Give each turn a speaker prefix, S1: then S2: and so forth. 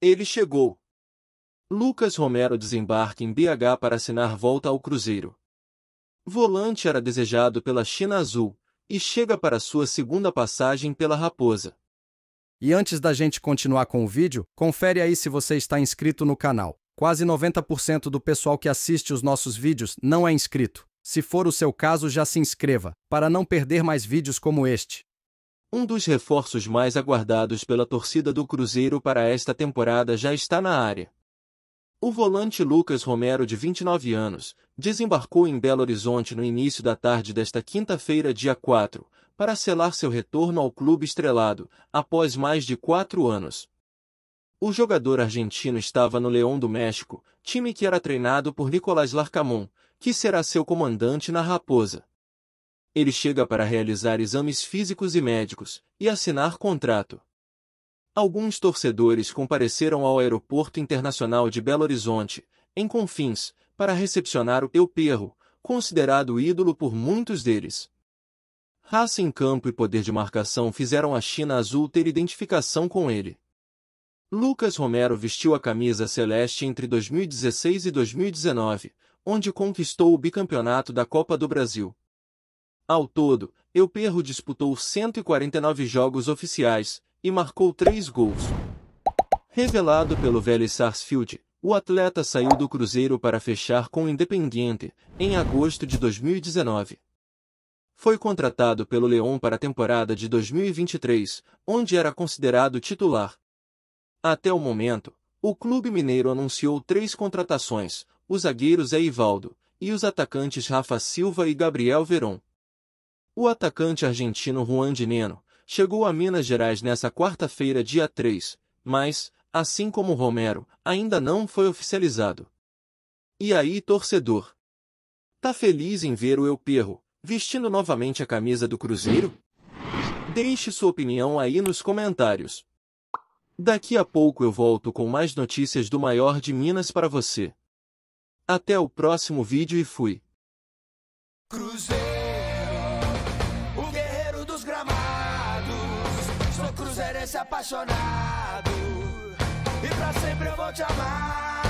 S1: Ele chegou. Lucas Romero desembarque em BH para assinar volta ao Cruzeiro. Volante era desejado pela China Azul e chega para sua segunda passagem pela Raposa. E antes da gente continuar com o vídeo, confere aí se você está inscrito no canal. Quase 90% do pessoal que assiste os nossos vídeos não é inscrito. Se for o seu caso, já se inscreva, para não perder mais vídeos como este. Um dos reforços mais aguardados pela torcida do Cruzeiro para esta temporada já está na área. O volante Lucas Romero, de 29 anos, desembarcou em Belo Horizonte no início da tarde desta quinta-feira, dia 4, para selar seu retorno ao clube estrelado, após mais de quatro anos. O jogador argentino estava no Leão do México, time que era treinado por Nicolás Larcamon, que será seu comandante na Raposa ele chega para realizar exames físicos e médicos e assinar contrato. Alguns torcedores compareceram ao Aeroporto Internacional de Belo Horizonte, em Confins, para recepcionar o Eu Perro, considerado ídolo por muitos deles. Raça em campo e poder de marcação fizeram a China Azul ter identificação com ele. Lucas Romero vestiu a camisa celeste entre 2016 e 2019, onde conquistou o bicampeonato da Copa do Brasil. Ao todo, Euperro disputou 149 jogos oficiais e marcou 3 gols. Revelado pelo velho Sarsfield, o atleta saiu do Cruzeiro para fechar com o Independiente em agosto de 2019. Foi contratado pelo Leão para a temporada de 2023, onde era considerado titular. Até o momento, o clube mineiro anunciou três contratações, os zagueiros Eivaldo e os atacantes Rafa Silva e Gabriel Veron. O atacante argentino Juan Dineno chegou a Minas Gerais nesta quarta-feira, dia 3, mas, assim como Romero, ainda não foi oficializado. E aí, torcedor? Tá feliz em ver o El Perro vestindo novamente a camisa do Cruzeiro? Deixe sua opinião aí nos comentários. Daqui a pouco eu volto com mais notícias do maior de Minas para você. Até o próximo vídeo e fui. Cruzeiro. esse apaixonado. E pra sempre eu vou te amar.